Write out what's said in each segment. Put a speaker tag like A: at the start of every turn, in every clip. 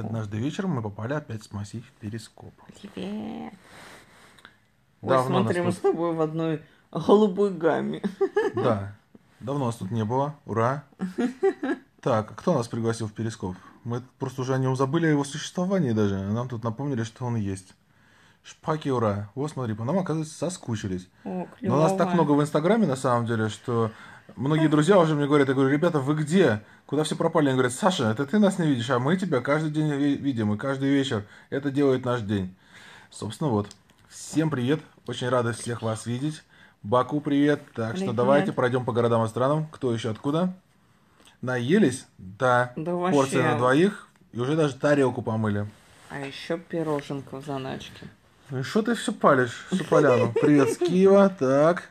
A: однажды вечером мы попали опять с массив перископа.
B: Привет!
A: Давно Ой, смотри, мы тут... с
B: тобой в одной голубой гамме.
A: Да. Давно нас тут не было. Ура! Так, а кто нас пригласил в перископ? Мы просто уже о нем забыли, о его существовании даже. А нам тут напомнили, что он есть. Шпаки, ура! Вот смотри, по нам, оказывается, соскучились. О, Но нас так много в Инстаграме, на самом деле, что Многие друзья уже мне говорят, я говорю, ребята, вы где? Куда все пропали? Они говорят, Саша, это ты нас не видишь, а мы тебя каждый день видим и каждый вечер. Это делает наш день. Собственно, вот. Всем привет. Очень рада всех вас видеть. Баку привет. Так привет. что давайте пройдем по городам и странам. Кто еще откуда? Наелись? Да. да Порция на двоих. И уже даже тарелку помыли.
B: А еще пироженка в заначке.
A: Ну и что ты все палишь, всю поляну? Привет с Киева. Так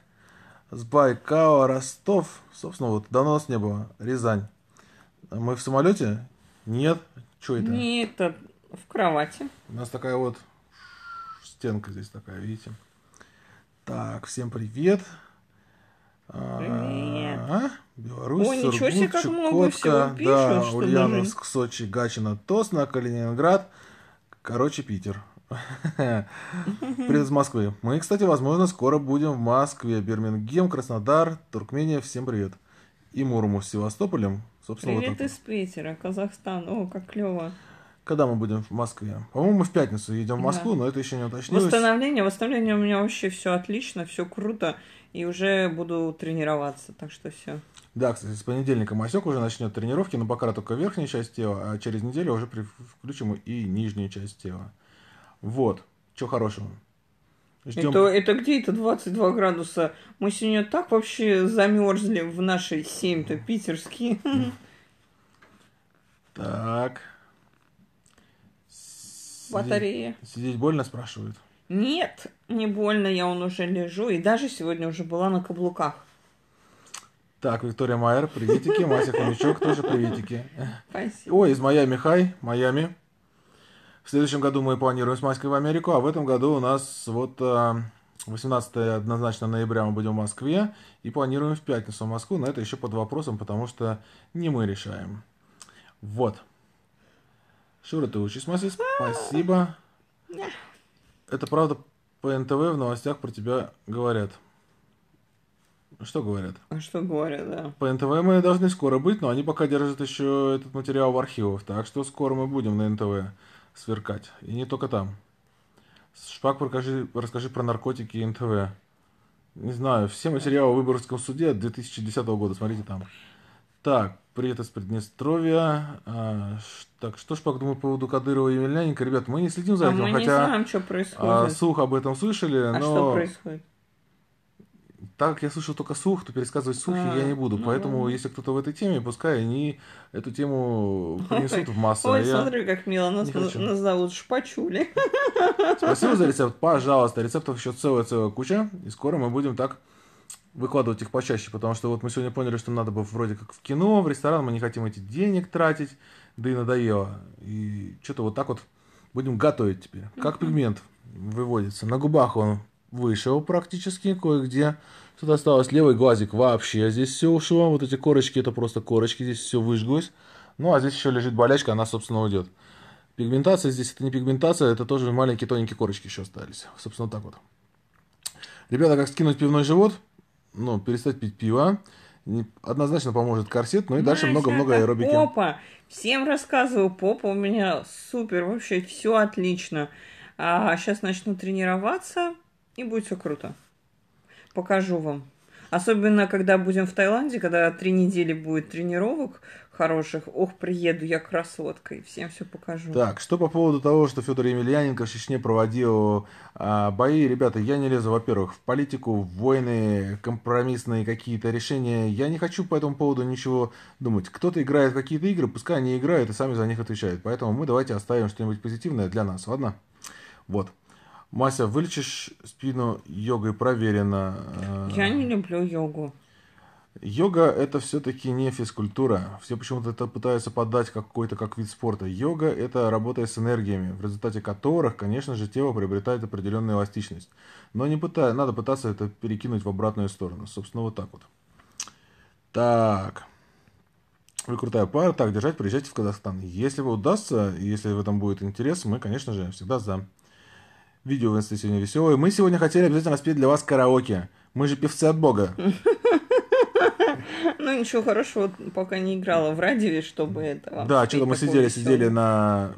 A: с Байкала, Ростов, собственно, вот до нас не было, Рязань. А мы в самолете? Нет? Что это? Не, это в кровати. У нас такая вот стенка здесь такая, видите? Так, всем привет. А, привет. А? Беларусь, Ой, ничего себе, как много всего пишут, да, что Ульяновск, даже... Сочи, Гатчина, Тосна, Калининград, короче, Питер. Привет из Москвы. Мы, кстати, возможно, скоро будем в Москве, Бирмингем, Краснодар, Туркмения. Всем привет. И Мурому с Севастополем. Собственно, привет
B: вот из Питера, Казахстан. О, как клево.
A: Когда мы будем в Москве? По-моему, мы в пятницу едем в Москву, да. но это еще не уточнилось.
B: Восстановление, восстановление у меня вообще все отлично, все круто, и уже буду тренироваться, так что все.
A: Да, кстати, с понедельника Масек уже начнет тренировки, но пока только верхняя часть тела, а через неделю уже включим и нижнюю часть тела. Вот. Чего хорошего. Ждем. Это,
B: это где это 22 градуса? Мы сегодня так вообще замерзли в нашей 7-то питерские.
A: Так. Батарея. Сидеть, сидеть больно, спрашивают?
B: Нет, не больно, я он уже лежу. И даже сегодня уже была на каблуках.
A: Так, Виктория Майер, приветики. Мася Хомячок, тоже приветики. Спасибо. Ой, из Майами, хай, Майами. В следующем году мы планируем с Москвы в Америку, а в этом году у нас вот 18 э, однозначно ноября мы будем в Москве и планируем в пятницу в Москву, но это еще под вопросом, потому что не мы решаем. Вот. Шура, ты учись, Маси, спасибо. Это правда по НТВ в новостях про тебя говорят. Что говорят? Что говорят, да. По НТВ мы должны скоро быть, но они пока держат еще этот материал в архивах, так что скоро мы будем на НТВ сверкать. И не только там. Шпак, покажи, расскажи про наркотики и НТВ. Не знаю, все материалы о Выборгском суде 2010 года, смотрите там. Так, привет из Приднестровья. А, ш, так, что ж по по поводу Кадырова и Емельяненко? Ребят, мы не следим за а этим, мы хотя не знаем, что а, происходит. А, слух об этом слышали, а но... что происходит? Так как я слышал только слух, то пересказывать слухи я не а, буду. Ну Поэтому, если кто-то в этой теме, пускай они эту тему принесут в массу. А Ой, а смотри,
B: как мило нас, нас, нас зовут Шпачули. Спасибо за
A: рецепт. Пожалуйста, рецептов еще целая-целая куча. И скоро мы будем так выкладывать их почаще, потому что вот мы сегодня поняли, что надо бы вроде как в кино, в ресторан, мы не хотим эти денег тратить, да и надоело. И что-то вот так вот будем готовить теперь. Как пигмент выводится. На губах он вышел практически кое-где. Тут осталось левый глазик вообще. А здесь все ушло. Вот эти корочки, это просто корочки. Здесь все выжглось. Ну, а здесь еще лежит болячка, она, собственно, уйдет. Пигментация здесь, это не пигментация, это тоже маленькие тоненькие корочки еще остались. Собственно, так вот. Ребята, как скинуть пивной живот? Ну, перестать пить пиво. Однозначно поможет корсет, ну и дальше много-много аэробики.
B: Попа! Всем рассказываю, попа у меня супер, вообще все отлично. А сейчас начну тренироваться, и будет все круто. Покажу вам. Особенно, когда будем в Таиланде, когда три недели будет тренировок хороших. Ох, приеду я красоткой, всем все покажу. Так,
A: что по поводу того, что Федор Емельяненко в Чечне проводил а, бои. Ребята, я не лезу, во-первых, в политику, в войны, компромиссные какие-то решения. Я не хочу по этому поводу ничего думать. Кто-то играет в какие-то игры, пускай они играют и сами за них отвечают. Поэтому мы давайте оставим что-нибудь позитивное для нас, ладно? Вот. Мася, вылечишь спину йогой? Проверено. Э, Я не люблю йогу. Йога – это все-таки не физкультура. Все почему-то это пытаются подать как какой-то как вид спорта. Йога – это работа с энергиями, в результате которых, конечно же, тело приобретает определенную эластичность. Но не пытая, надо пытаться это перекинуть в обратную сторону. Собственно, вот так вот. Так. Вы крутая пара. Так, держать, приезжайте в Казахстан. Если вы удастся, если в этом будет интерес, мы, конечно же, всегда за. Видео в инсте сегодня веселое. Мы сегодня хотели обязательно спеть для вас караоке. Мы же певцы от бога.
B: Ну, ничего хорошего пока не играла в радио, чтобы это... Да, что-то мы сидели, сидели
A: на...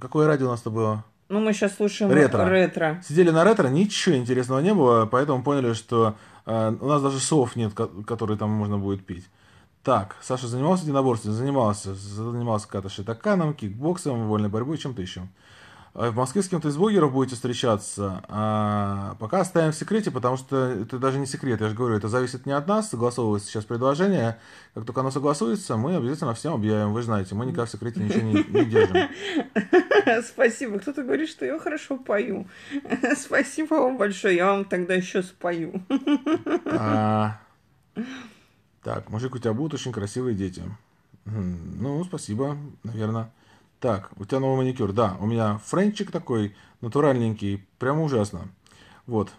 A: Какое радио у нас-то было? Ну, мы сейчас слушаем ретро. ретро. Сидели на ретро, ничего интересного не было, поэтому поняли, что э, у нас даже слов нет, которые там можно будет пить. Так, Саша занимался единоборством? Занимался. Занимался ката токаном, кикбоксом, вольной борьбой, чем-то еще. А в Москве с кем-то из блогеров будете встречаться, а, пока оставим в секрете, потому что это даже не секрет, я же говорю, это зависит не от нас, согласовывается сейчас предложение, как только оно согласуется, мы обязательно всем объявим, вы знаете, мы никак в секрете ничего не, не держим.
B: Спасибо, кто-то говорит, что я хорошо пою. Спасибо вам большое, я вам тогда еще спою.
A: А, так, мужик, у тебя будут очень красивые дети. Ну, спасибо, наверное. Так, у тебя новый маникюр. Да, у меня френчик такой натуральненький, прямо ужасно. Вот.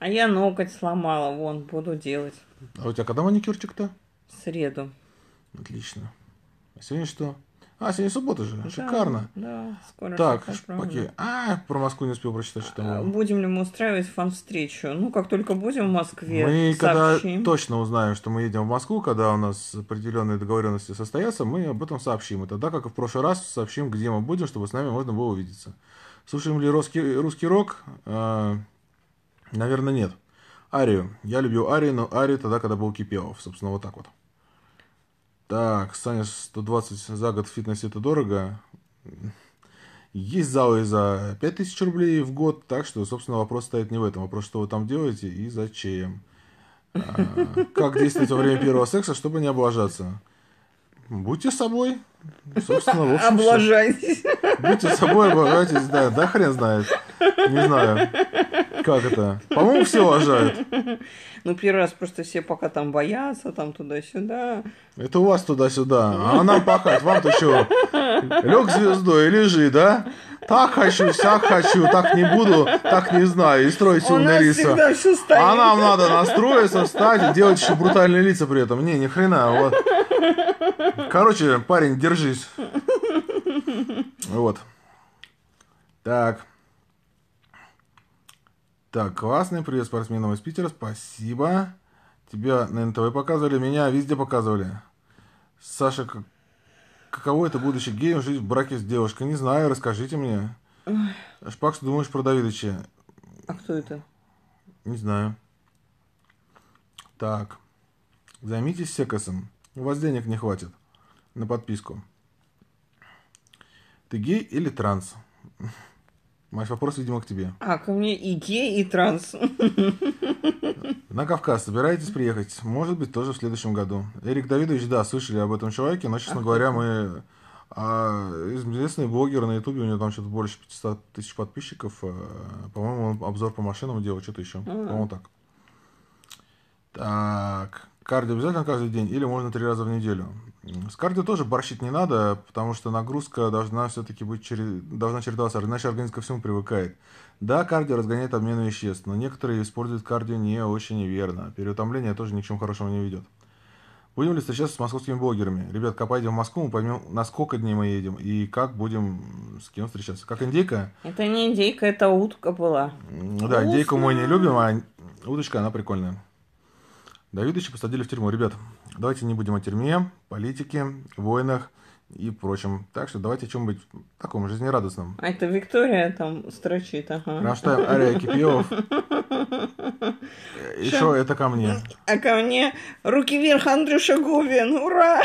B: А я ноготь сломала, вон, буду делать.
A: А у тебя когда маникюрчик-то?
B: В среду.
A: Отлично. А сегодня что? А, сегодня суббота же. Шикарно. Да, скоро. Так, шпаки. А, про Москву не успел прочитать, что там. А,
B: будем ли мы устраивать фан-встречу? Ну, как только будем в Москве, Мы сообщим. когда
A: точно узнаем, что мы едем в Москву, когда у нас определенные договоренности состоятся, мы об этом сообщим. И тогда, как и в прошлый раз, сообщим, где мы будем, чтобы с нами можно было увидеться. Слушаем ли русский, русский рок? А, наверное, нет. Арию. Я любил Арию, но Арию тогда, когда был Кипелов. Собственно, вот так вот. Так, Саня, 120 за год в фитнесе это дорого. Есть залы за 5000 рублей в год, так что, собственно, вопрос стоит не в этом. Вопрос, что вы там делаете и зачем. А,
B: как действовать во время первого
A: секса, чтобы не облажаться? Будьте собой. Собственно, в общем, Облажайтесь. Все. Будьте собой, облажайтесь, да. Да хрен знает. Не знаю как это? По-моему, все уважают.
B: Ну, первый раз просто все пока там боятся, там туда-сюда.
A: Это у вас туда-сюда. А нам пахать, вам-то что? Лег звездой лежи, да? Так хочу, всяк хочу, так не буду, так не знаю. И стройте умные лица. А нам надо настроиться, встать делать еще брутальные лица при этом. Не, ни хрена. Вот. Короче, парень, держись. Вот. Так. Так, классный. Привет спортсменам из Питера. Спасибо. Тебя на НТВ показывали, меня везде показывали. Саша, как... каково это будучи геем жить в браке с девушкой? Не знаю, расскажите мне. Ой. Шпак, что думаешь про Давидыча? А кто это? Не знаю. Так. Займитесь секосом. У вас денег не хватит на подписку. Ты гей или транс? Мой вопрос, видимо, к тебе.
B: А, ко мне и гей, и транс.
A: На Кавказ собираетесь приехать? Может быть, тоже в следующем году. Эрик Давидович, да, слышали об этом человеке, но, честно а говоря, мы... А, известный блогер на Ютубе, у него там что-то больше 500 тысяч подписчиков. А, по-моему, он обзор по машинам делал, что-то еще. А-а-а. По-моему, так. Так, Кардио обязательно каждый день или можно три раза в неделю? С кардио тоже борщить не надо, потому что нагрузка должна все-таки быть черед... должна чередоваться, иначе организм ко всему привыкает. Да, кардио разгоняет обмен веществ, но некоторые используют кардио не очень верно. Переутомление тоже ни к чему хорошему не ведет. Будем ли встречаться с московскими блогерами? Ребят, когда в Москву, мы поймем, на сколько дней мы едем и как будем с кем встречаться. Как индейка?
B: Это не индейка, это утка была.
A: Да, Вкусно. индейку мы не любим, а уточка, она прикольная. Давидыча посадили в тюрьму. Ребят, давайте не будем о тюрьме, политике, войнах и прочем. Так что давайте о чем-нибудь таком жизнерадостном.
B: А это Виктория там строчит, ага. Рамштайн, Ария Кипиев.
A: Еще это ко мне.
B: А ко мне руки вверх, Андрюша Губин, ура!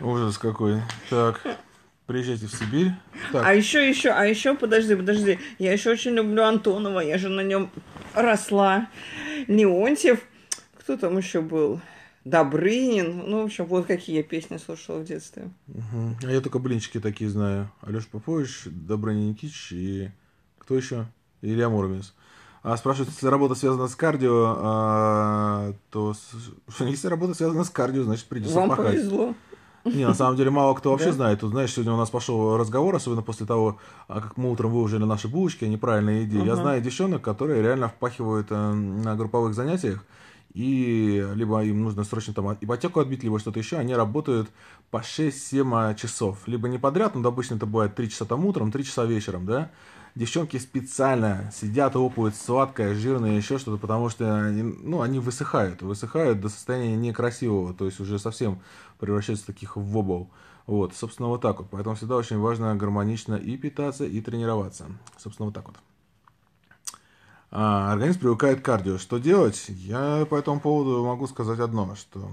A: Ужас какой. Так. Приезжайте в Сибирь.
B: Так. А еще, еще, а еще, подожди, подожди. Я еще очень люблю Антонова. Я же на нем росла. Леонтьев. Кто там еще был? Добрынин. Ну, в общем, вот какие я песни слушала в детстве.
A: Угу. А я только блинчики такие знаю. Алеш, Попович, Добрынин Никитич и кто еще? Илья Муромец. А спрашивают, если работа связана с кардио, а, то если работа связана с кардио, значит придется Вам пахать. повезло. Не, на самом деле мало кто вообще знает. Тут, знаешь, сегодня у нас пошел разговор, особенно после того, а, как мы утром выложили наши булочки, а неправильные идеи. еди. Я знаю девчонок, которые реально впахивают э, на групповых занятиях, и либо им нужно срочно там ипотеку отбить, либо что-то еще, они работают по 6-7 а, часов. Либо не подряд, но обычно это бывает 3 часа там утром, 3 часа вечером, да? Девчонки специально сидят, опают сладкое, жирное, еще что-то, потому что они, ну, они высыхают, высыхают до состояния некрасивого, то есть уже совсем превращаются в таких в вобов. Вот, собственно, вот так вот. Поэтому всегда очень важно гармонично и питаться, и тренироваться. Собственно, вот так вот. А, организм привыкает к кардио. Что делать? Я по этому поводу могу сказать одно, что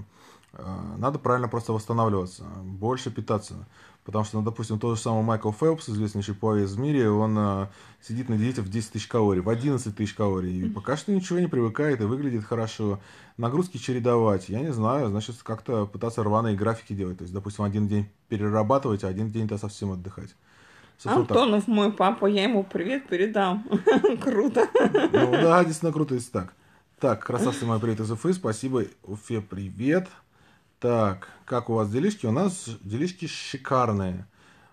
A: а, надо правильно просто восстанавливаться, больше питаться. Потому что, ну, допустим, тот же самый Майкл Фелпс, известнейший пловец в мире, он э, сидит на диете в 10 тысяч калорий, в 11 тысяч калорий. И пока что ничего не привыкает и выглядит хорошо. Нагрузки чередовать, я не знаю, значит, как-то пытаться рваные графики делать. То есть, допустим, один день перерабатывать, а один день-то совсем отдыхать. Со Антонов
B: так. мой папа, я ему привет передам. круто.
A: Ну да, действительно круто, если так. Так, красавцы мои, привет из Уфы, спасибо, Уфе, привет. Так, как у вас делишки? У нас делишки шикарные.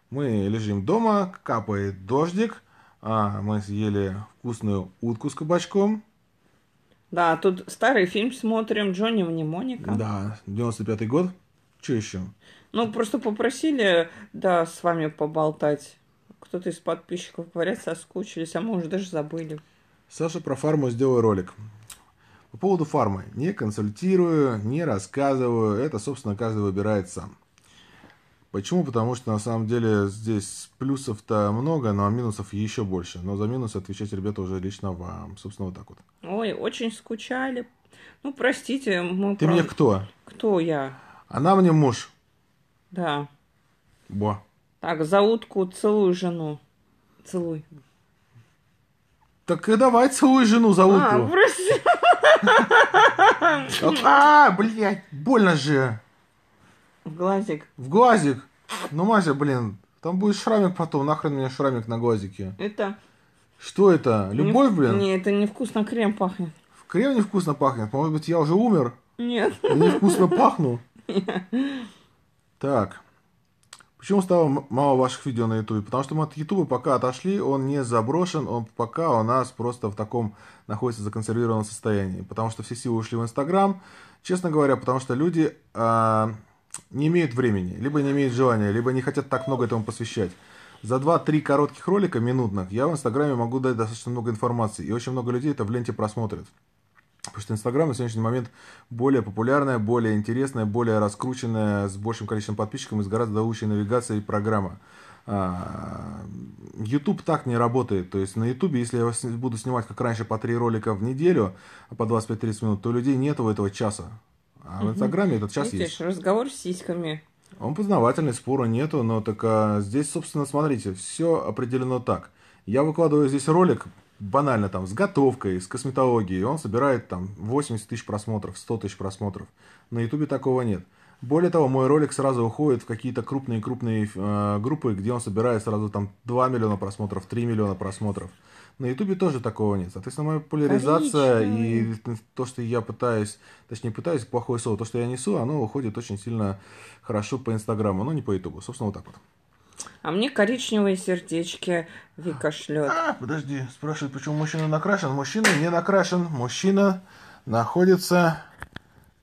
A: Мы лежим дома, капает дождик. А, мы съели вкусную утку с кабачком. Да,
B: тут старый фильм смотрим, Джонни Мнемоника.
A: Да, 95-й год. Че еще?
B: Ну, просто попросили, да, с вами поболтать. Кто-то из подписчиков, говорят, соскучились, а мы уже
A: даже забыли. Саша про фарму сделал ролик. По поводу фармы. Не консультирую, не рассказываю. Это, собственно, каждый выбирает сам. Почему? Потому что на самом деле здесь плюсов-то много, но минусов еще больше. Но за минусы отвечать, ребята, уже лично вам. Собственно, вот так вот.
B: Ой, очень скучали. Ну, простите, мы... Ты прав... мне кто? Кто я?
A: Она мне муж. Да. Бо.
B: Так, за утку целую жену. Целуй.
A: Так и давай целуй жену за а, утку. А,
B: просто...
A: А, блядь, больно же. В глазик. В глазик. Ну, Мася, блин, там будет шрамик потом. Нахрен у меня шрамик на глазике. Это... Что это? Любовь, блин?
B: Не, это невкусно крем пахнет.
A: В крем невкусно пахнет? Может быть, я уже умер? Нет. Я невкусно пахну? Нет. Так. Почему стало мало ваших видео на Ютубе? Потому что мы от Ютуба пока отошли, он не заброшен, он пока у нас просто в таком находится законсервированном состоянии. Потому что все силы ушли в Инстаграм, честно говоря, потому что люди э, не имеют времени, либо не имеют желания, либо не хотят так много этому посвящать. За 2-3 коротких ролика минутных я в Инстаграме могу дать достаточно много информации, и очень много людей это в ленте просмотрят. Потому что Инстаграм на сегодняшний момент более популярная, более интересная, более раскрученная, с большим количеством подписчиков и с гораздо лучшей навигацией программа. А, YouTube так не работает. То есть на YouTube, если я буду снимать, как раньше, по 3 ролика в неделю, а по 25-30 минут, то людей нет этого часа. А угу. в Инстаграме этот час Видишь,
B: есть. разговор с сиськами.
A: Он познавательный, спора нету, но так а, здесь, собственно, смотрите, все определено так. Я выкладываю здесь ролик, банально там с готовкой, с косметологией, он собирает там 80 тысяч просмотров, 100 тысяч просмотров. На ютубе такого нет. Более того, мой ролик сразу уходит в какие-то крупные-крупные э, группы, где он собирает сразу там 2 миллиона просмотров, 3 миллиона просмотров. На Ютубе тоже такого нет. Соответственно, моя популяризация и то, что я пытаюсь, точнее, пытаюсь, плохое слово, то, что я несу, оно уходит очень сильно хорошо по Инстаграму, но не по Ютубу. Собственно, вот так вот. А мне коричневые сердечки Вика а. шлет. А, подожди, спрашивают, почему мужчина накрашен. Мужчина не накрашен. Мужчина находится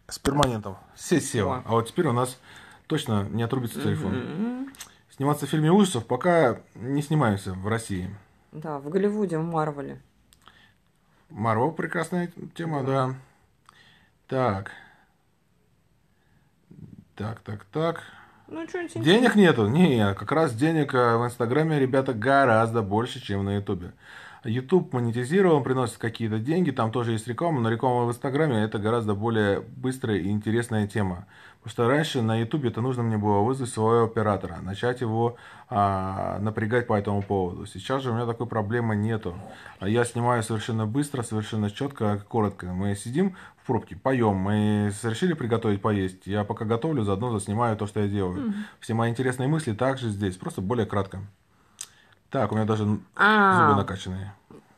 A: с перманентом. Все сева. А вот теперь у нас точно не отрубится телефон. Угу. Сниматься в фильме ужасов пока не снимаемся в России.
B: Да, в Голливуде, в Марвеле.
A: Марвел прекрасная тема, да. да. Так. Так, так, так. Ну, что Денег нету? Не, как раз денег э, в Инстаграме, ребята, гораздо больше, чем на Ютубе. YouTube монетизирован, приносит какие-то деньги, там тоже есть реклама, но реклама в Инстаграме это гораздо более быстрая и интересная тема. Потому что раньше на YouTube это нужно мне было вызвать своего оператора, начать его а, напрягать по этому поводу. Сейчас же у меня такой проблемы нету. Я снимаю совершенно быстро, совершенно четко, коротко. Мы сидим в пробке, поем, мы решили приготовить поесть. Я пока готовлю, заодно заснимаю то, что я делаю. Mm-hmm. Все мои интересные мысли также здесь, просто более кратко. Так, у меня даже а зубы накачанные.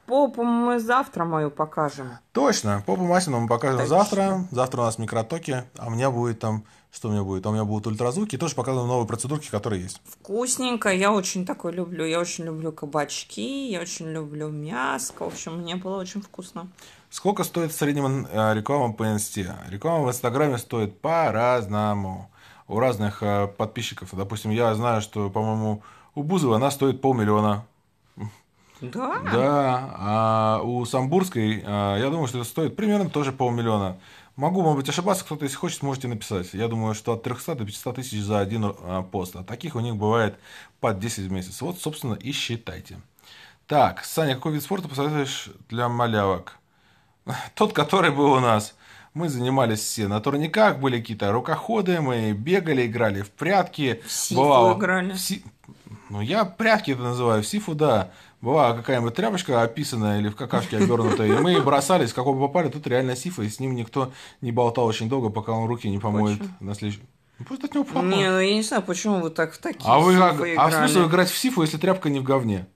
B: Попу мы завтра мою покажем.
A: Точно, попу Масину мы покажем Точно. завтра. Завтра у нас микротоки, а у меня будет там... Что у меня будет? А у меня будут ультразвуки. тоже показываем новые процедурки, которые есть.
B: Вкусненько. Я очень такое люблю. Я очень люблю кабачки, я очень люблю мяско. В общем, мне было очень вкусно.
A: Сколько стоит в среднем э, реклама по инсте? Реклама в Инстаграме стоит по-разному. У разных э, подписчиков. Допустим, я знаю, что, по-моему, у Бузова она стоит полмиллиона.
B: Да? Да.
A: А у Самбурской, а, я думаю, что это стоит примерно тоже полмиллиона. Могу, может быть, ошибаться, кто-то, если хочет, можете написать. Я думаю, что от 300 до 500 тысяч за один а, пост. А таких у них бывает под 10 в месяц. Вот, собственно, и считайте. Так, Саня, какой вид спорта посоветуешь для малявок? Тот, который был у нас. Мы занимались все на турниках, были какие-то рукоходы, мы бегали, играли в прятки. В ситу бывало... играли. В си... Ну, я прятки это называю. В сифу, да, была какая-нибудь тряпочка описанная или в какашке обернутая, и мы бросались, как оба попали, тут реально сифа, и с ним никто не болтал очень долго, пока он руки не помоет Почему? на следующий...
B: Ну, от него пахнет. Не, ну я не знаю, почему вы так в такие а вы а играли. А смысл играть
A: в сифу, если тряпка не в говне?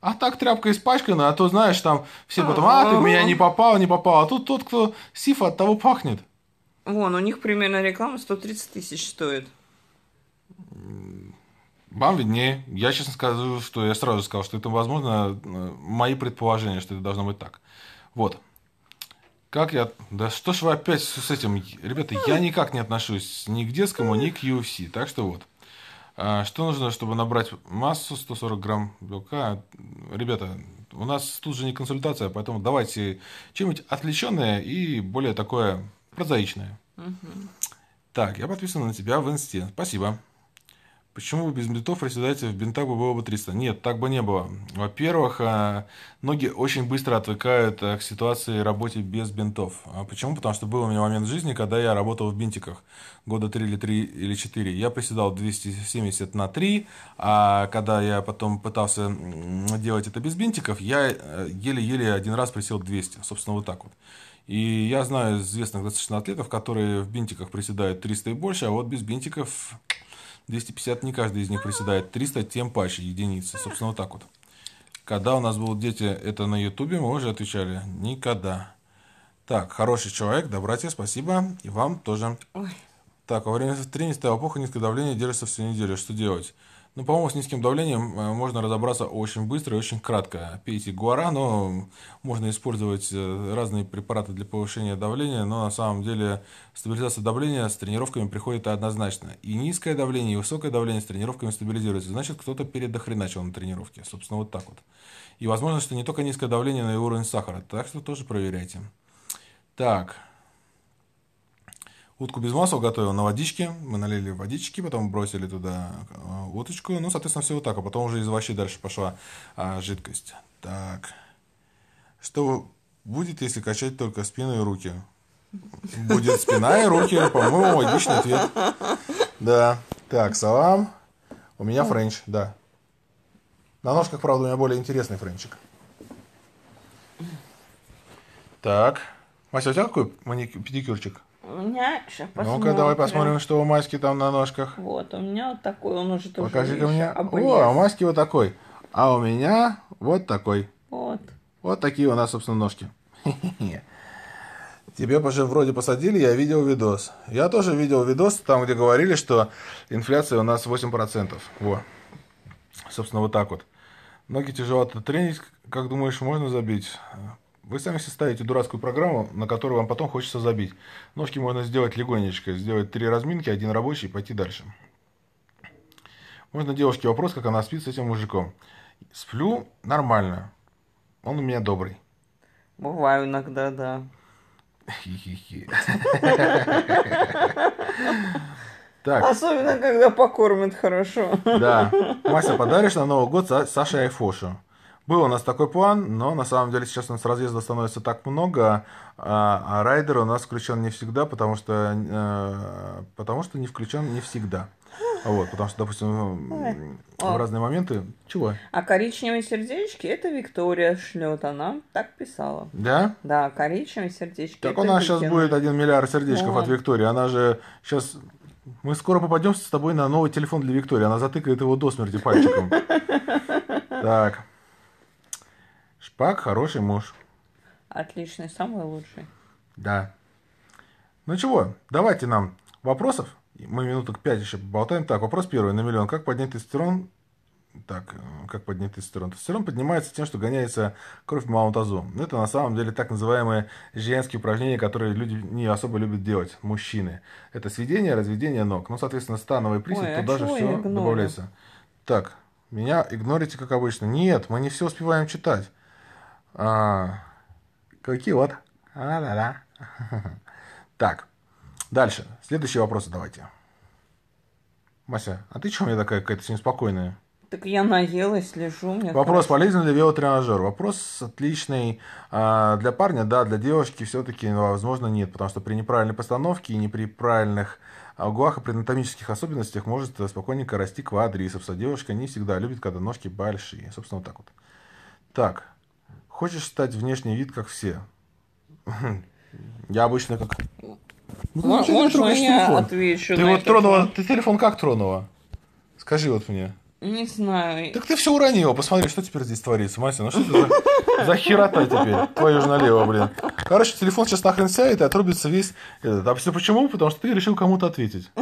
A: А так тряпка испачкана, а то, знаешь, там все а, потом, а, ты в меня не а». попал, не попал. А тут тот, кто сифа, от того пахнет.
B: Вон, у них примерно реклама 130 тысяч стоит.
A: Вам виднее. Я честно скажу, что я сразу сказал, что это, возможно, э, мои предположения, что это должно быть так. Вот. Как я... Да что ж вы опять с этим... Ребята, я никак не отношусь ни к детскому, ни к UFC. Так что вот. А, что нужно, чтобы набрать массу 140 грамм белка? Ребята, у нас тут же не консультация, поэтому давайте чем-нибудь отвлеченное и более такое прозаичное. Угу. Так, я подписан на тебя в инсте. Спасибо. Почему без бинтов приседаете в бинтах бы было бы 300? Нет, так бы не было. Во-первых, э, ноги очень быстро отвыкают э, к ситуации работе без бинтов. А почему? Потому что был у меня момент в жизни, когда я работал в бинтиках года 3 или 3 или 4. Я приседал 270 на 3, а когда я потом пытался делать это без бинтиков, я э, еле-еле один раз присел 200. Собственно, вот так вот. И я знаю известных достаточно атлетов, которые в бинтиках приседают 300 и больше, а вот без бинтиков 250 не каждый из них приседает, 300 тем паче единицы. Собственно, вот так вот. Когда у нас будут дети, это на ютубе, мы уже отвечали, никогда. Так, хороший человек, добратья, спасибо, и вам тоже. Ой. Так, во время тренинга стала низкое давление, держится всю неделю, что делать? Ну, по-моему, с низким давлением э, можно разобраться очень быстро и очень кратко. Пейте гуара, но можно использовать э, разные препараты для повышения давления, но на самом деле стабилизация давления с тренировками приходит однозначно. И низкое давление, и высокое давление с тренировками стабилизируется. Значит, кто-то передохреначил на тренировке. Собственно, вот так вот. И возможно, что не только низкое давление, но и уровень сахара. Так что тоже проверяйте. Так, утку без масла готовил на водичке. Мы налили водички, потом бросили туда э, уточку. Ну, соответственно, все вот так. А потом уже из овощей дальше пошла а, жидкость. Так. Что будет, если качать только спину и руки? Будет спина и руки. По-моему, логичный ответ. Да. Так, салам. У меня френч, да. На ножках, правда, у меня более интересный френчик. Так. Вася, у тебя какой маникюр, педикюрчик?
B: У меня сейчас посмотрим. Ну-ка, давай посмотрим,
A: что у Маски там на ножках. Вот, у меня вот такой, он уже тоже Покажи-ка мне. Обрез. О, а у Маски вот такой. А у меня вот такой. Вот. Вот такие у нас, собственно, ножки. Тебе же вроде посадили, я видел видос. Я тоже видел видос, там, где говорили, что инфляция у нас 8%. Во. Собственно, вот так вот. Ноги тяжело тренить. Как думаешь, можно забить? Вы сами составите дурацкую программу, на которую вам потом хочется забить. Ножки можно сделать легонечко, сделать три разминки, один рабочий и пойти дальше. Можно девушке вопрос, как она спит с этим мужиком. Сплю нормально. Он у меня добрый.
B: Бываю иногда, да.
A: Хи-хи-хи. Так. Особенно, когда
B: покормят хорошо. Да. Мася, подаришь
A: на Новый год Саше Айфошу. Был у нас такой план, но на самом деле сейчас у нас разъезда становится так много, а, а райдер у нас включен не всегда, потому что, э, потому что не включен не всегда. Вот, потому что, допустим, Ой. в разные моменты... Чего?
B: А коричневые сердечки это Виктория шлет. Она так писала. Да? Да, коричневые сердечки. Так у нас сейчас будет один миллиард сердечков вот. от
A: Виктории. Она же сейчас... Мы скоро попадем с тобой на новый телефон для Виктории. Она затыкает его до смерти пальчиком. Так. Шпак хороший муж.
B: Отличный, самый лучший.
A: Да. Ну чего, давайте нам вопросов. Мы минуток пять еще поболтаем. Так, вопрос первый на миллион. Как поднять тестостерон? Так, э, как поднять тестостерон? Тестостерон поднимается тем, что гоняется кровь в маунтазу. Это на самом деле так называемые женские упражнения, которые люди не особо любят делать, мужчины. Это сведение, разведение ног. Ну, соответственно, становый присед, Ой, туда а же все добавляется. Так, меня игнорите, как обычно. Нет, мы не все успеваем читать. А, какие вот. А, да, да. Так, дальше. следующие вопросы, давайте. Мася, а ты чего у меня такая какая-то неспокойная?
B: Так я наелась, лежу. Мне Вопрос, хорошо. полезен
A: ли велотренажер? Вопрос отличный а, для парня, да, для девушки все-таки, ну, а, возможно, нет, потому что при неправильной постановке и не при правильных углах и при анатомических особенностях может э, спокойненько расти квадрицепс, а девушка не всегда любит, когда ножки большие. Собственно, вот так вот. Так, Хочешь стать внешний вид, как все? Я обычно как... Ну, мне отвечу Ты вот тронула... Ты телефон как тронула? Скажи вот мне. Не знаю. Так ты все уронила. Посмотри, что теперь здесь творится, Мася. Ну что это за, за херота теперь? Твою же налево, блин. Короче, телефон сейчас нахрен сядет и отрубится весь этот. А все почему? Потому что ты решил кому-то ответить.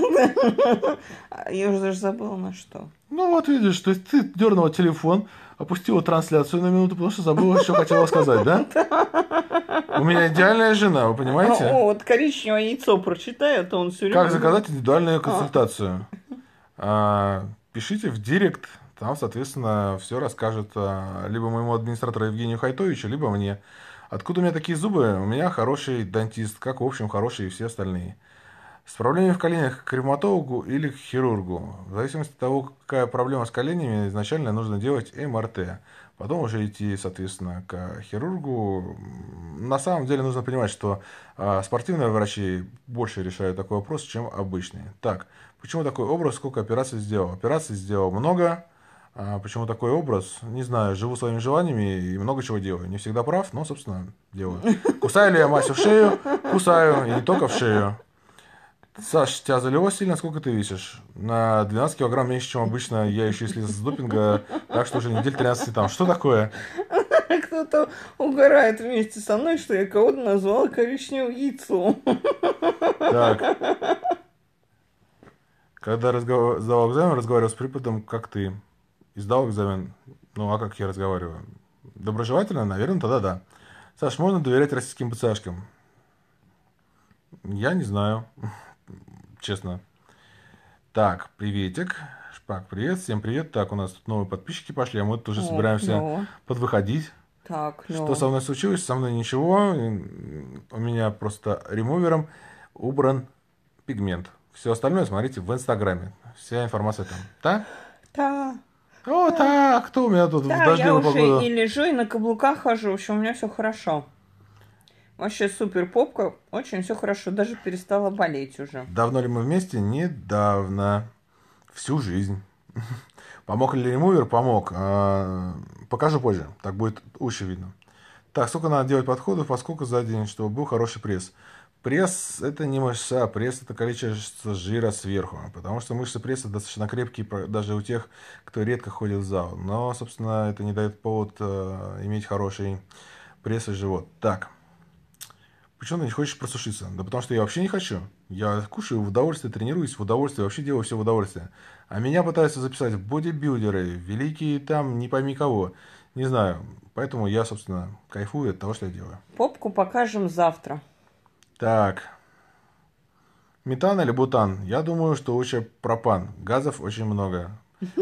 A: Я уже даже забыла на что. Ну вот видишь, то есть ты дернула телефон, опустила трансляцию на минуту, потому что забыла, что хотела сказать, да? У меня идеальная жена, вы понимаете? А, о,
B: вот коричневое яйцо прочитаю, то он все время... Как заказать индивидуальную а.
A: консультацию? А, пишите в директ, там, соответственно, все расскажет либо моему администратору Евгению Хайтовичу, либо мне. Откуда у меня такие зубы? У меня хороший дантист, как, в общем, хорошие и все остальные. С проблемой в коленях к ревматологу или к хирургу. В зависимости от того, какая проблема с коленями, изначально нужно делать МРТ. Потом уже идти, соответственно, к хирургу. На самом деле нужно понимать, что а, спортивные врачи больше решают такой вопрос, чем обычные. Так, почему такой образ, сколько операций сделал? Операций сделал много, а, Почему такой образ? Не знаю, живу своими желаниями и много чего делаю. Не всегда прав, но, собственно, делаю. Кусаю ли я Масю в шею? Кусаю, и не только в шею. Саш, тебя залило сильно? Сколько ты весишь? На 12 килограмм меньше, чем обычно. Я еще и слез с допинга, так что уже недель 13 там. Что такое?
B: Кто-то угорает вместе со мной, что я кого-то назвала коричневым яйцом.
A: Так. Когда разговор... сдавал экзамен, разговаривал с преподом, как ты. И сдал экзамен. Ну, а как я разговариваю? Доброжелательно? Наверное, тогда да. Саш, можно доверять российским ПЦАшкам? Я не знаю честно. Так, приветик. Шпак, привет. Всем привет. Так, у нас тут новые подписчики пошли, а мы тут уже О, собираемся но. Ну. подвыходить. Так, но. Что ну. со мной случилось? Со мной ничего. У меня просто ремувером убран пигмент. Все остальное смотрите в Инстаграме. Вся информация там. Да? Да. О, да. так, кто у меня тут да, в дождливую погоду? я уже и лежу, и на
B: каблуках хожу. В общем, у меня все хорошо. Вообще супер попка, очень все хорошо, даже перестала болеть уже.
A: Давно ли мы вместе? Недавно. Всю жизнь. Помог ли ремувер? Помог. А, покажу позже, так будет лучше видно. Так, сколько надо делать подходов, а сколько за день, чтобы был хороший пресс? Пресс – это не мышца, пресс – это количество жира сверху, потому что мышцы пресса достаточно крепкие даже у тех, кто редко ходит в зал. Но, собственно, это не дает повод э, иметь хороший пресс и живот. Так, Почему ты не хочешь просушиться? Да потому что я вообще не хочу. Я кушаю в удовольствие, тренируюсь в удовольствие, вообще делаю все в удовольствие. А меня пытаются записать в бодибилдеры, великие там, не пойми кого. Не знаю. Поэтому я, собственно, кайфую от того, что я делаю.
B: Попку покажем завтра.
A: Так. Метан или бутан? Я думаю, что лучше пропан. Газов очень много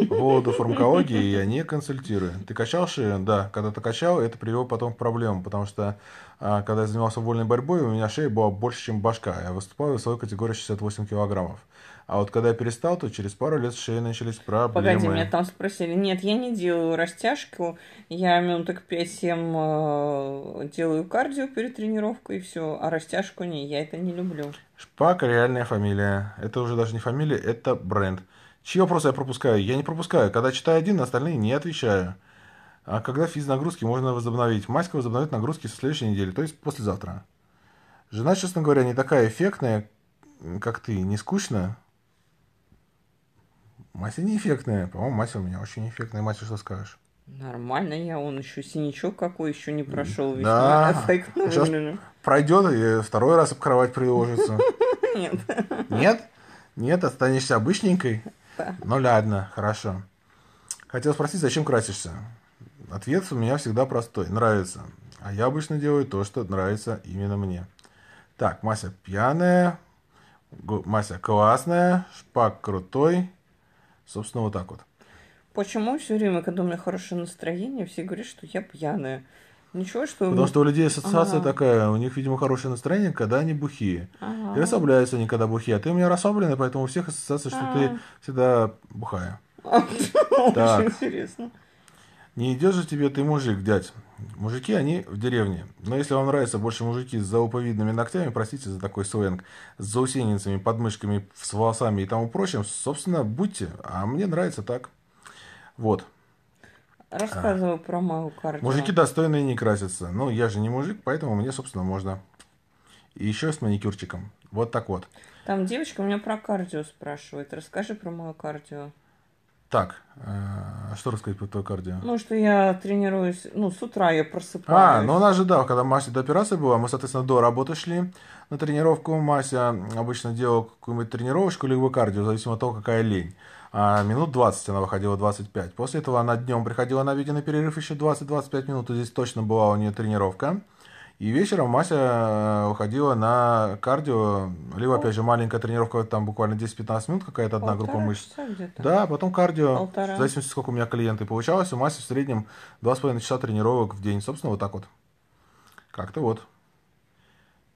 A: поводу фармакологии я не консультирую. Ты качал шею? Да. Когда ты качал, это привело потом к проблемам, потому что а, когда я занимался вольной борьбой, у меня шея была больше, чем башка. Я выступал в своей категории 68 килограммов. А вот когда я перестал, то через пару лет шеи начались проблемы. Погоди, меня
B: там спросили. Нет, я не делаю растяжку. Я минуток 5-7 э, делаю кардио перед тренировкой и все. А растяжку не, я это не люблю.
A: Шпак – реальная фамилия. Это уже даже не фамилия, это бренд. Чьи вопросы я пропускаю? Я не пропускаю. Когда читаю один, на остальные не отвечаю. А когда физ нагрузки можно возобновить? Маська возобновит нагрузки со следующей недели, то есть послезавтра. Жена, честно говоря, не такая эффектная, как ты. Не скучно? Мася не эффектная. По-моему, Мася у меня очень эффектная. Мася, что скажешь?
B: Нормально я, он еще синячок какой еще не прошел. Весьма да. эффектно Сейчас
A: пройдет и второй раз об кровать приложится. Нет. Нет? Нет, останешься обычненькой просто. Типа. Ну ладно, хорошо. Хотел спросить, зачем красишься? Ответ у меня всегда простой. Нравится. А я обычно делаю то, что нравится именно мне. Так, Мася пьяная. Мася классная. Шпак крутой. Собственно, вот так вот.
B: Почему все время, когда у меня хорошее настроение, все говорят, что я пьяная? Ничего, что... Потому что у людей ассоциация ага.
A: такая, у них, видимо, хорошее настроение, когда они бухие. Ага. И расслабляются они, когда бухие. А ты у меня расслабленный, поэтому у всех ассоциация, что а ты всегда бухая. Очень
B: интересно.
A: Не идешь же тебе ты мужик, дядь. Мужики, они в деревне. Но если вам нравятся больше мужики с зауповидными ногтями, простите за такой сленг, с заусенницами, подмышками, с волосами и тому прочим, собственно, будьте. А мне нравится так. Вот.
B: Рассказываю а. про мою картину. Мужики
A: достойные не красятся. Ну, я же не мужик, поэтому мне, собственно, можно. И еще с маникюрчиком. Вот так вот.
B: Там девочка у меня про кардио спрашивает. Расскажи про мою кардио.
A: Так, а что рассказать про твою кардио?
B: Ну, что я тренируюсь, ну, с утра
A: я просыпаюсь. А, ну, она же, да, когда Мася до операции была, мы, соответственно, до работы шли на тренировку. Мася обычно делала какую-нибудь тренировочку, либо кардио, зависимо от того, какая лень. А минут 20 она выходила 25. После этого она днем приходила на видео на перерыв еще 20-25 минут. И здесь точно была у нее тренировка. И вечером Мася э, уходила на кардио, либо, опять же, маленькая тренировка, там буквально 10-15 минут какая-то одна Полтора группа мышц. Да, потом кардио, Полтора. в зависимости, сколько у меня клиенты получалось. У Маси в среднем 2,5 часа тренировок в день. Собственно, вот так вот. Как-то вот.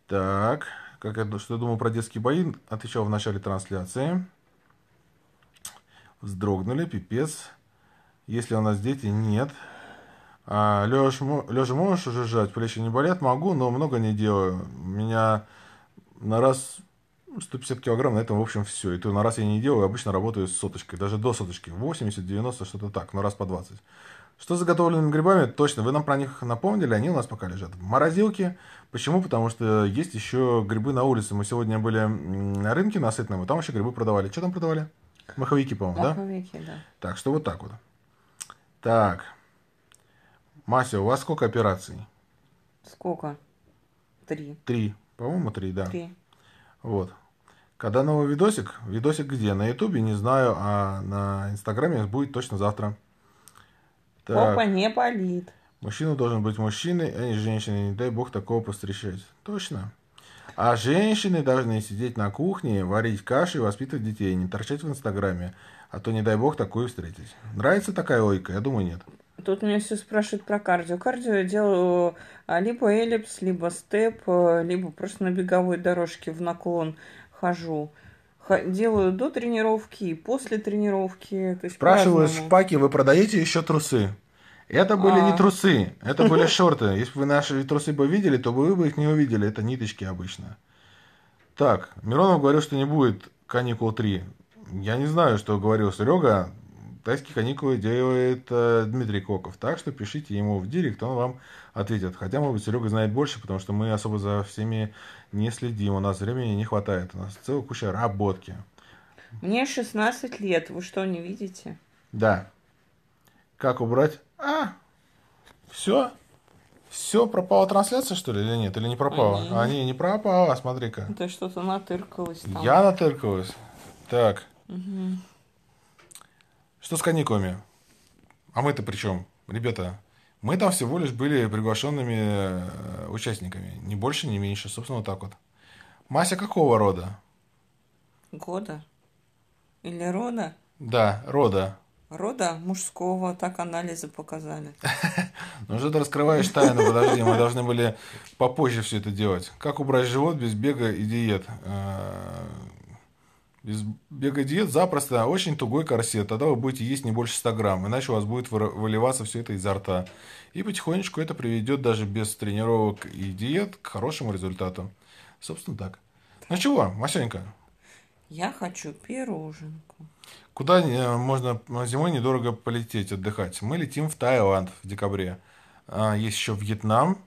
A: Так, как я, что я думал про детские бои, отвечал в начале трансляции. Вздрогнули, пипец. Если у нас дети, нет. А, Леш, Леша, можешь уже жать? Плечи не болят? Могу, но много не делаю. У Меня на раз 150 килограмм, на этом, в общем, все. И то на раз я не делаю, обычно работаю с соточкой. Даже до соточки. 80, 90, что-то так. На раз по 20. Что с заготовленными грибами? Точно, вы нам про них напомнили, они у нас пока лежат в морозилке. Почему? Потому что есть еще грибы на улице. Мы сегодня были на рынке на Сытном, и там еще грибы продавали. Что там продавали? Маховики, по-моему, да? Маховики, да. Так, что вот так вот. Так. Мася, у вас сколько операций?
B: Сколько? Три.
A: Три. По-моему, три, да. Три. Вот. Когда новый видосик? Видосик где? На Ютубе, не знаю, а на Инстаграме будет точно завтра. Так. Попа
B: не болит.
A: Мужчина должен быть мужчиной, а не женщиной. Не дай бог такого постречать. Точно. А женщины должны сидеть на кухне, варить каши и воспитывать детей, не торчать в Инстаграме. А то, не дай бог, такую встретить. Нравится такая ойка? Я думаю, нет.
B: Тут меня все спрашивают про кардио. Кардио я делаю а, либо эллипс, либо степ, э, либо просто на беговой дорожке в наклон хожу. Делаю до тренировки и после тренировки. То Спрашиваю, в
A: шпаке вы продаете еще трусы? Это были а... не трусы, это были шорты. Если бы вы наши трусы бы видели, то вы бы их не увидели. Это ниточки обычно. Так, Миронов говорил, что не будет каникул 3. Я не знаю, что говорил Серега. Тайские каникулы делает э, Дмитрий Коков. Так что пишите ему в директ, он вам ответит. Хотя, может быть, Серега знает больше, потому что мы особо за всеми не следим. У нас времени не хватает. У нас целая куча работки.
B: Мне 16 лет, вы что, не видите?
A: Да. Как убрать а, все. Все, пропала трансляция, что ли, или нет? Или не пропала? Они, Они а, не пропала, смотри-ка. Ну, Ты что-то натыркалась там. Я натыркалась. Так. Угу. Что с каникулами? А мы-то при чем? Ребята, мы там всего лишь были приглашенными э, участниками. Ни больше, ни меньше. Собственно, вот так вот. Мася какого рода?
B: Года? Или рода?
A: Да, рода
B: рода мужского, так анализы показали.
A: Ну что ты раскрываешь тайну, подожди, мы должны были попозже все это делать. Как убрать живот без бега и диет? Э, без бега и диет запросто очень тугой корсет, тогда вы будете есть не больше 100 грамм, иначе у вас будет выливаться все это изо рта. И потихонечку это приведет даже без тренировок и диет к хорошему результату. Собственно так. Ну чего, Масенька?
B: Я хочу пироженку.
A: Куда э, можно зимой недорого полететь отдыхать? Мы летим в Таиланд в декабре. А, есть еще Вьетнам.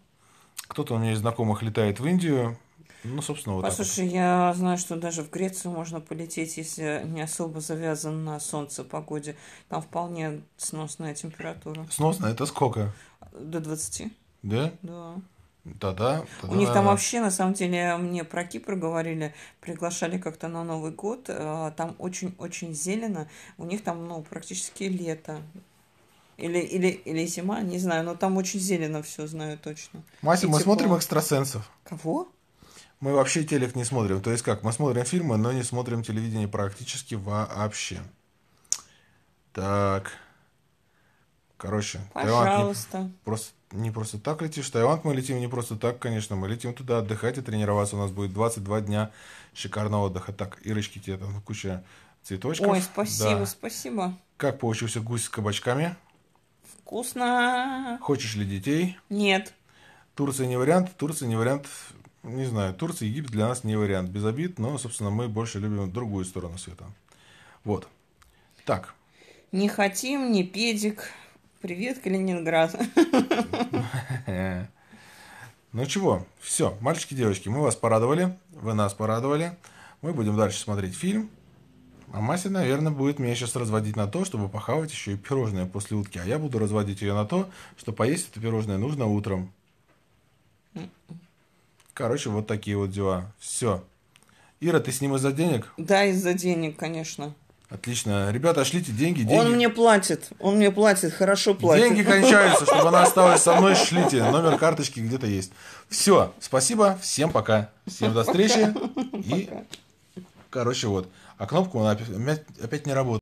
A: Кто-то у меня из знакомых летает в Индию. Ну, собственно, вот Послушай,
B: так. я знаю, что даже в Грецию можно полететь, если не особо завязан на солнце погоде. Там вполне сносная температура. Сносная? Это сколько? До 20. Да? Да.
A: Да-да. У них там
B: вообще, на самом деле, мне про Кипр говорили, приглашали как-то на Новый год, э, там очень-очень зелено, у них там, ну, практически лето. Или, или, или зима, не знаю, но там очень зелено все знаю точно. Мася, мы тепло. смотрим экстрасенсов.
A: Кого? Мы вообще телек не смотрим. То есть как, мы смотрим фильмы, но не смотрим телевидение практически вообще. Так. Короче, Пожалуйста. Таиланд не, просто не просто так летишь. В Таиланд мы летим не просто так, конечно. Мы летим туда отдыхать и тренироваться. У нас будет 22 дня шикарного отдыха. Так, Ирочки, тебе там куча цветочков. Ой, спасибо, да.
B: спасибо.
A: Как получился гусь с кабачками?
B: Вкусно.
A: Хочешь ли детей? Нет. Турция не вариант. Турция не вариант. Не знаю, Турция, Египет для нас не вариант. Без обид, но, собственно, мы больше любим другую сторону света. Вот. Так.
B: Не хотим, не педик. Привет, Калининград.
A: Ну чего, все, мальчики, девочки, мы вас порадовали, вы нас порадовали. Мы будем дальше смотреть фильм. А Мася, наверное, будет меня сейчас разводить на то, чтобы похавать еще и пирожное после утки. А я буду разводить ее на то, что поесть это пирожное нужно утром. Короче, вот такие вот дела. Все. Ира, ты с ним из-за денег? Да, из-за денег, конечно. Отлично. Ребята, шлите деньги, деньги. Он
B: мне платит. Он мне платит, хорошо платит. Деньги кончаются, чтобы она осталась со мной,
A: шлите. Номер карточки где-то есть. Все. Спасибо. Всем пока. Всем до встречи. И, короче, вот. А кнопку она опять не работает.